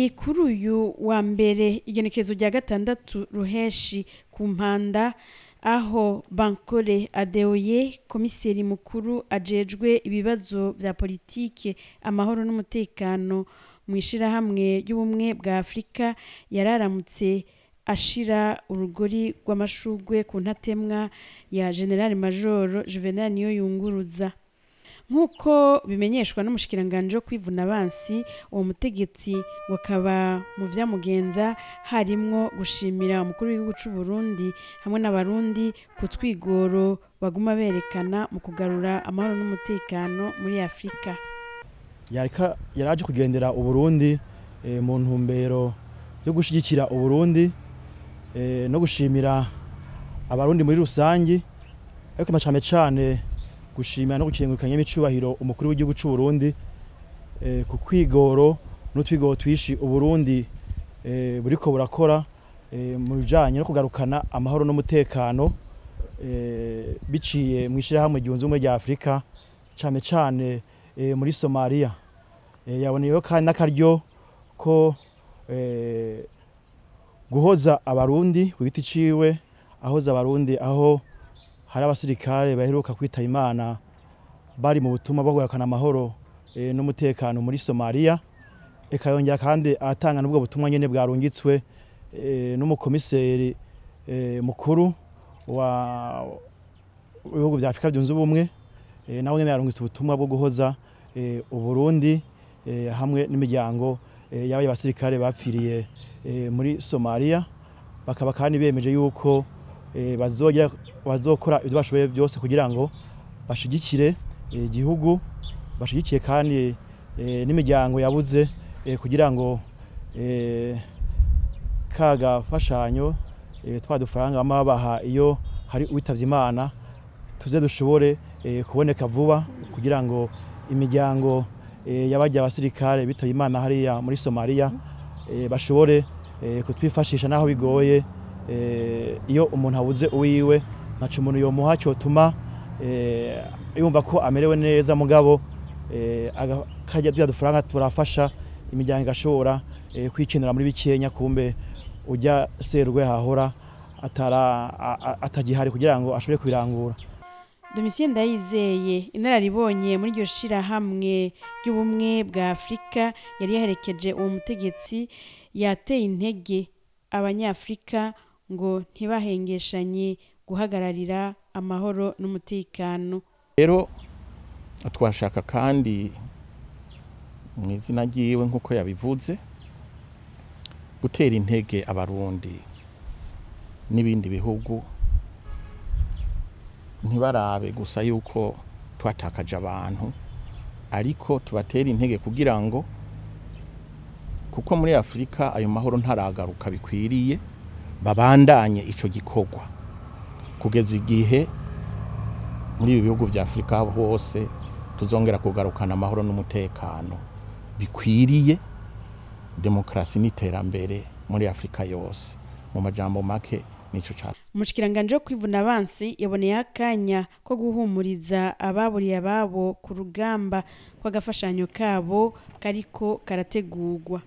ni kuri uyu wa mbere igenekerezo rya gatandatu ruheshi ku mpanda aho bankore adeoye komiseri mukuru ajejwe ibibazo bya politiki amahoro n'umutekano mu ishyirahamwe ry'ubumwe bwa afurika yararamutse ashira urugori rw'amashugwe ku ntatemwa ya generale majoro juvenal niyo yunguruza nk'uko bimenyeshwa n'umushikiranganji wo kwivuna abansi uwo mutegetsi wakaba mu byamugenza harimo gushimira umukuru w'igihugu cy'u Burundi hamwe n'abarundi ku twigoro baguma berekana mu kugarura amahoro n'umutekano muri afurika aje kugendera uburundi eh, mu ntumbero yo gushyigikira uburundi eh, no gushimira abarundi muri rusange ariko cyane cyane gushima no gukengurukanyamo icyubahiro umukuru w'igihugu cy'u Burundi eh, ku kwigoro n'utwigoro twishi uburundi eh, buriko burakora eh, mu bijyanye no kugarukana amahoro n'umutekano biciye mu ishyirahamwe ryunze ubumwe rya afurika cyane cyane muri somaliya yaboneyeho kandi n'akaryo ko guhoza abarundi ku giti ciwe ahoza abarundi aho hari abasirikare baheruka kwita imana bari mu butumwa bwo guhakana amahoro eh, n'umutekano muri somaliya reka kandi ahatanga n'ubwo butumwa nyine bwarungitswe eh, n'umukomiseri eh, mukuru wa ibihugu bya afurika byunze ubumwe nawe nyine yarungitse ubutumwa bwo guhoza uburundi hamwe n'imiryango y'abasirikare bapfiriye muri somaliya bakaba kandi bemeje yuko Eh, bazokora ibyo bashoboye byose kugira ngo bashyigikire eh, igihugu bashyigikiye kandi eh, n'imiryango yabuze kugira ngo ka gafashanyo twa dufaranga babaha iyo hari uwitabye imana tuze dushobore kuboneka vuba kugira ngo imiryango y'abajya abasirikare bitabye imana hariya muri somaliya bashobore kutwifashisha n'aho bigoye Eh, iyo umuntu abuze uwiwe ntacu umuntu yomuha cyotuma eh, yumva ko amerewe neza mugabo eh, akajya tuya dufaranga turafasha imiryango igashobora kwikenera muri bikenya kumbe ujya serwe hahora atagihari kugira ngo ashobore kubirangura domitire ndayizeye inararibonye muri iryo shyirahamwe ry'ubumwe bwa afurika yari yaherekeje uwo mutegetsi yateye intege abanyafurika ngo ntibahengeshanye guhagararira amahoro n'umutekano rero twashaka kandi mu izina ry'iwe nk'uko yabivuze gutera intege abarundi n'ibindi bihugu ntibarabe gusa yuko twatakaje abantu ariko tubatera intege kugira ngo kuko muri afurika ayo mahoro ntaragaruka bikwiriye babandanye icyo gikorwa kugeza igihe muri ibi bihugu bya afurika hose tuzongera kugarukana amahoro n'umutekano bikwiriye demokarasi n'iterambere muri afurika yose mu majambo make nicyo cyane umushyikiranganji wo kwivuna abansi yaboneyeho akanya ko guhumuriza ababuriye ababo ku rugamba kw'agafashanyo kabo kariko karategurwa